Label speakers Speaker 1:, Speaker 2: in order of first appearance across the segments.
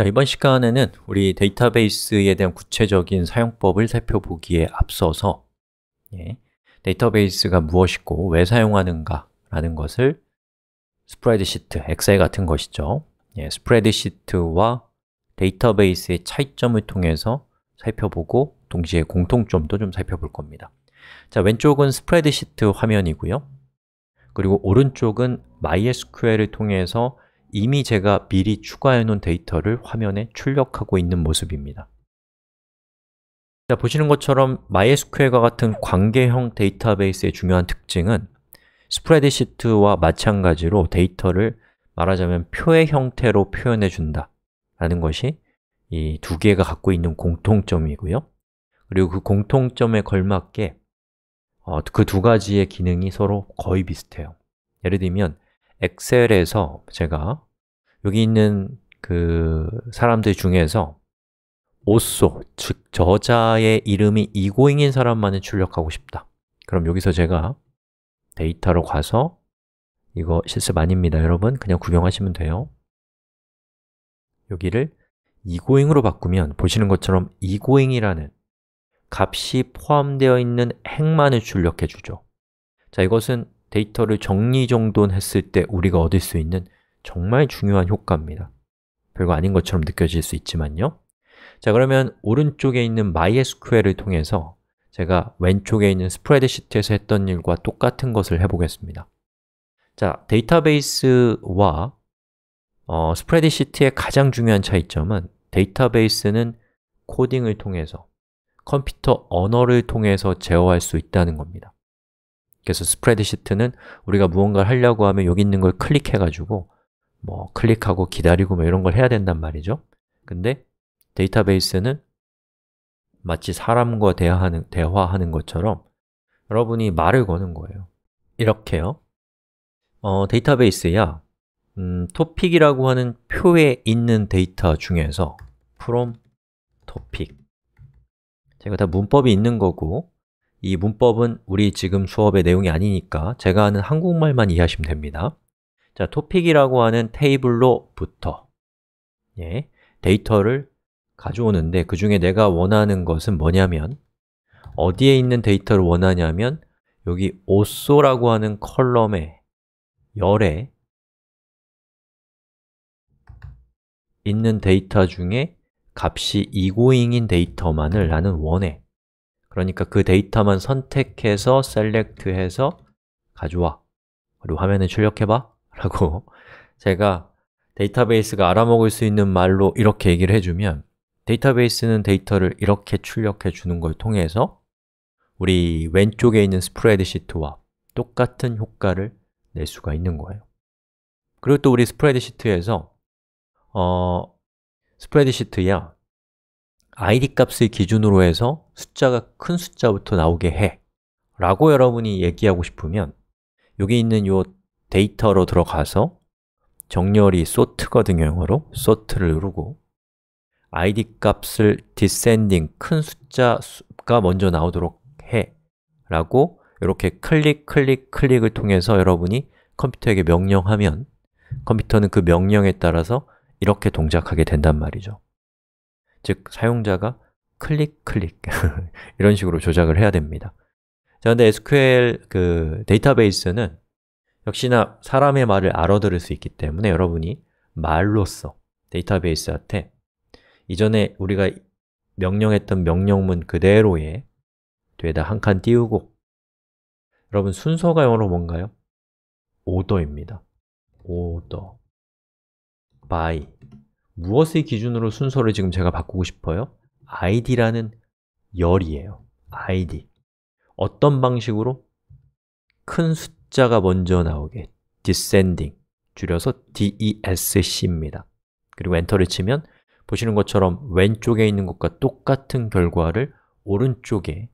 Speaker 1: 자, 이번 시간에는 우리 데이터베이스에 대한 구체적인 사용법을 살펴보기에 앞서서 예, 데이터베이스가 무엇이고 왜 사용하는가 라는 것을 스프레드시트, 엑셀 같은 것이죠 예, 스프레드시트와 데이터베이스의 차이점을 통해서 살펴보고 동시에 공통점도 좀 살펴볼 겁니다 자, 왼쪽은 스프레드시트 화면이고요 그리고 오른쪽은 MySQL을 통해서 이미 제가 미리 추가해 놓은 데이터를 화면에 출력하고 있는 모습입니다 자, 보시는 것처럼 MySQL과 같은 관계형 데이터베이스의 중요한 특징은 스프레드시트와 마찬가지로 데이터를 말하자면 표의 형태로 표현해 준다 라는 것이 이 두 개가 갖고 있는 공통점이고요 그리고 그 공통점에 걸맞게 어, 그두 가지의 기능이 서로 거의 비슷해요 예를 들면 엑셀에서 제가 여기 있는 그 사람들 중에서 오쏘즉 저자의 이름이 이고잉인 사람만을 출력하고 싶다 그럼 여기서 제가 데이터로 가서 이거 실습 아닙니다, 여러분 그냥 구경하시면 돼요 여기를 이고잉으로 바꾸면 보시는 것처럼 이고잉이라는 값이 포함되어 있는 행만을 출력해 주죠 자, 이것은 데이터를 정리정돈했을 때 우리가 얻을 수 있는 정말 중요한 효과입니다. 별거 아닌 것처럼 느껴질 수 있지만요. 자, 그러면 오른쪽에 있는 MySQL을 통해서 제가 왼쪽에 있는 스프레드시트에서 했던 일과 똑같은 것을 해보겠습니다. 자, 데이터베이스와 어, 스프레드시트의 가장 중요한 차이점은 데이터베이스는 코딩을 통해서 컴퓨터 언어를 통해서 제어할 수 있다는 겁니다. 그래서 스프레드시트는 우리가 무언가를 하려고 하면 여기 있는 걸 클릭해가지고 뭐 클릭하고 기다리고 뭐 이런 걸 해야 된단 말이죠 근데 데이터베이스는 마치 사람과 대화하는, 대화하는 것처럼 여러분이 말을 거는 거예요 이렇게요 어, 데이터베이스야 음, 토픽이라고 하는 표에 있는 데이터 중에서 from topic 제가 다 문법이 있는 거고 이 문법은 우리 지금 수업의 내용이 아니니까 제가 하는 한국말만 이해하시면 됩니다 자, 토픽이라고 하는 테이블로부터 예, 데이터를 가져오는데 그 중에 내가 원하는 것은 뭐냐면 어디에 있는 데이터를 원하냐면 여기 오쏘라고 하는 컬럼의 열에 있는 데이터 중에 값이 이고잉인 데이터만을 나는 원해 그러니까 그 데이터만 선택해서 셀렉트해서 가져와 그리고 화면에 출력해봐 라고 제가 데이터베이스가 알아먹을 수 있는 말로 이렇게 얘기를 해주면 데이터베이스는 데이터를 이렇게 출력해 주는 걸 통해서 우리 왼쪽에 있는 스프레드시트와 똑같은 효과를 낼 수가 있는 거예요 그리고 또 우리 스프레드시트에서 어, 스프레드시트야 id 값을 기준으로 해서 숫자가 큰 숫자부터 나오게 해 라고 여러분이 얘기하고 싶으면 여기 있는 요 데이터로 들어가서 정렬이 s o r t 거든 영어로 sort를 누르고 id 값을 descending, 큰 숫자가 먼저 나오도록 해 라고 이렇게 클릭, 클릭, 클릭을 통해서 여러분이 컴퓨터에게 명령하면 컴퓨터는 그 명령에 따라서 이렇게 동작하게 된단 말이죠 즉, 사용자가 클릭, 클릭 이런 식으로 조작을 해야 됩니다 자, 근데 SQL 그 데이터베이스는 역시나 사람의 말을 알아들을 수 있기 때문에 여러분이 말로써 데이터베이스한테 이전에 우리가 명령했던 명령문 그대로에 뒤에다 한 칸 띄우고 여러분 순서가 영어로 뭔가요? 오더입니다 오더 by 무엇의 기준으로 순서를 지금 제가 바꾸고 싶어요? id라는 열이에요 id 어떤 방식으로? 큰 숫자가 먼저 나오게 descending 줄여서 DESC입니다 그리고 엔터를 치면 보시는 것처럼 왼쪽에 있는 것과 똑같은 결과를 오른쪽에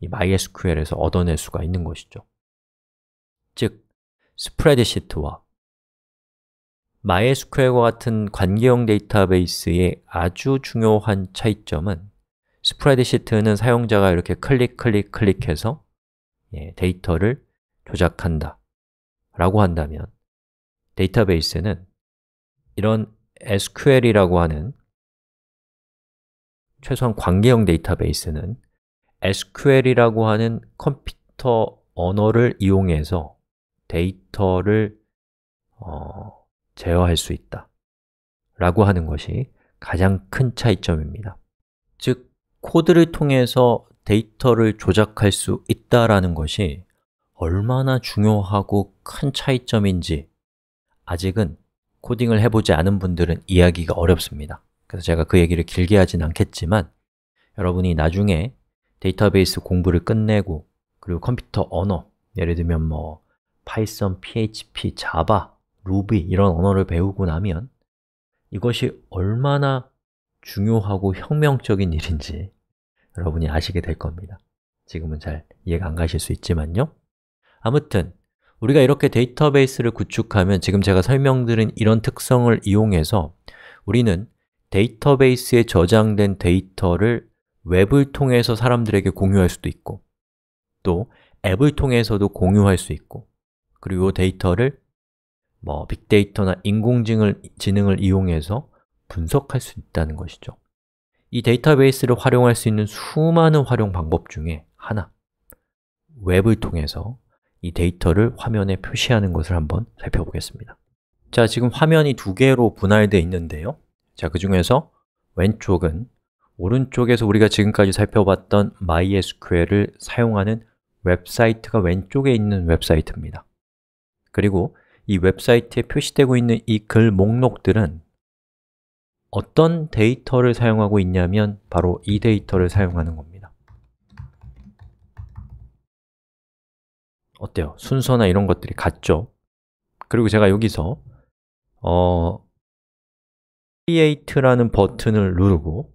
Speaker 1: 이 MySQL에서 얻어낼 수가 있는 것이죠 즉, s p 스프레드시트와 MySQL과 같은 관계형 데이터베이스의 아주 중요한 차이점은 스프레드시트는 사용자가 이렇게 클릭, 클릭, 클릭해서 예, 데이터를 조작한다 라고 한다면 데이터베이스는 이런 SQL이라고 하는 최소한 관계형 데이터베이스는 SQL이라고 하는 컴퓨터 언어를 이용해서 데이터를 어, 제어할 수 있다 라고 하는 것이 가장 큰 차이점입니다 즉, 코드를 통해서 데이터를 조작할 수 있다라는 것이 얼마나 중요하고 큰 차이점인지 아직은 코딩을 해보지 않은 분들은 이야기가 어렵습니다 그래서 제가 그 얘기를 길게 하진 않겠지만 여러분이 나중에 데이터베이스 공부를 끝내고 그리고 컴퓨터 언어 예를 들면 뭐 파이썬, PHP, 자바 루비 이런 언어를 배우고 나면 이것이 얼마나 중요하고 혁명적인 일인지 여러분이 아시게 될 겁니다 지금은 잘 이해가 안 가실 수 있지만요 아무튼 우리가 이렇게 데이터베이스를 구축하면 지금 제가 설명드린 이런 특성을 이용해서 우리는 데이터베이스에 저장된 데이터를 웹을 통해서 사람들에게 공유할 수도 있고 또 앱을 통해서도 공유할 수 있고 그리고 데이터를 뭐 빅데이터나 인공지능을 이용해서 분석할 수 있다는 것이죠 이 데이터베이스를 활용할 수 있는 수많은 활용 방법 중에 하나 웹을 통해서 이 데이터를 화면에 표시하는 것을 한번 살펴보겠습니다 자, 지금 화면이 두 개로 분할되어 있는데요 자, 그 중에서 왼쪽은 오른쪽에서 우리가 지금까지 살펴봤던 MySQL을 사용하는 웹사이트가 왼쪽에 있는 웹사이트입니다 그리고 이 웹사이트에 표시되고 있는 이 글 목록들은 어떤 데이터를 사용하고 있냐면 바로 이 데이터를 사용하는 겁니다 어때요? 순서나 이런 것들이 같죠? 그리고 제가 여기서 어, create라는 버튼을 누르고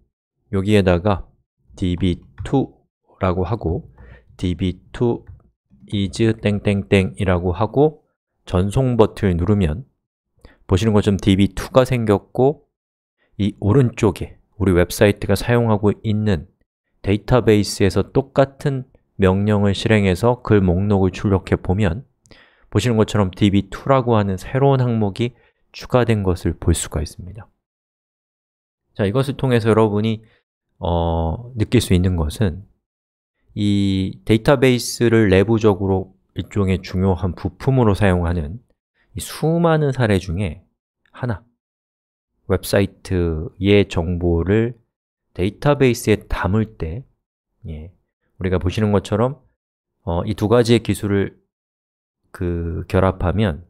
Speaker 1: 여기에다가 db2라고 하고 db2 is 땡땡땡이라고 하고 전송 버튼을 누르면 보시는 것처럼 db2가 생겼고 이 오른쪽에 우리 웹사이트가 사용하고 있는 데이터베이스에서 똑같은 명령을 실행해서 글 목록을 출력해 보면 보시는 것처럼 db2라고 하는 새로운 항목이 추가된 것을 볼 수가 있습니다 자, 이것을 통해서 여러분이 어, 느낄 수 있는 것은 이 데이터베이스를 내부적으로 일종의 중요한 부품으로 사용하는 수많은 사례 중에 하나 웹사이트의 정보를 데이터베이스에 담을 때 예, 우리가 보시는 것처럼 어, 이두 가지의 기술을 그 결합하면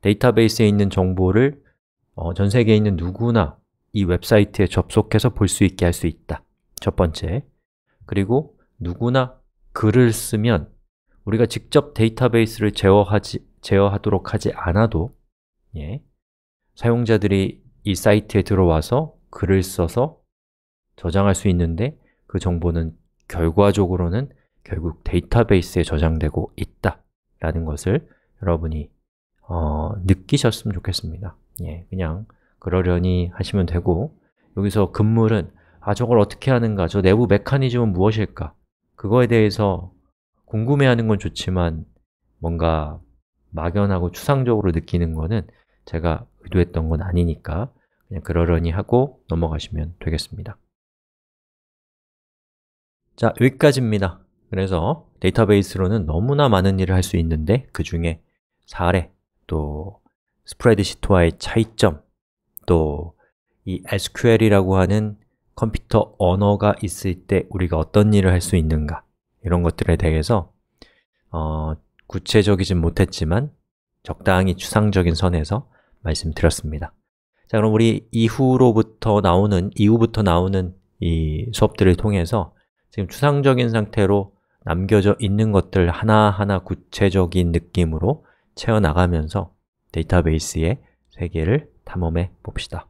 Speaker 1: 데이터베이스에 있는 정보를 어, 전 세계에 있는 누구나 이 웹사이트에 접속해서 볼 수 있게 할 수 있다 첫 번째 그리고 누구나 글을 쓰면 우리가 직접 데이터베이스를 제어하지, 제어하도록 하지 않아도 예, 사용자들이 이 사이트에 들어와서 글을 써서 저장할 수 있는데 그 정보는 결과적으로는 결국 데이터베이스에 저장되고 있다 라는 것을 여러분이 어, 느끼셨으면 좋겠습니다 예, 그냥 그러려니 하시면 되고 여기서 근물은 아 저걸 어떻게 하는가, 저 내부 메커니즘은 무엇일까 그거에 대해서 궁금해하는 건 좋지만 뭔가 막연하고 추상적으로 느끼는 거는 제가 의도했던 건 아니니까 그냥 그러려니 하고 넘어가시면 되겠습니다 자, 여기까지입니다 그래서 데이터베이스로는 너무나 많은 일을 할 수 있는데 그 중에 사례, 또 스프레드시트와의 차이점, 또 이 SQL이라고 하는 컴퓨터 언어가 있을 때 우리가 어떤 일을 할 수 있는가 이런 것들에 대해서 어, 구체적이진 못했지만 적당히 추상적인 선에서 말씀드렸습니다 자 그럼 우리 이후로부터 나오는, 이후부터 나오는 이 수업들을 통해서 지금 추상적인 상태로 남겨져 있는 것들 하나하나 구체적인 느낌으로 채워나가면서 데이터베이스의 세계를 탐험해 봅시다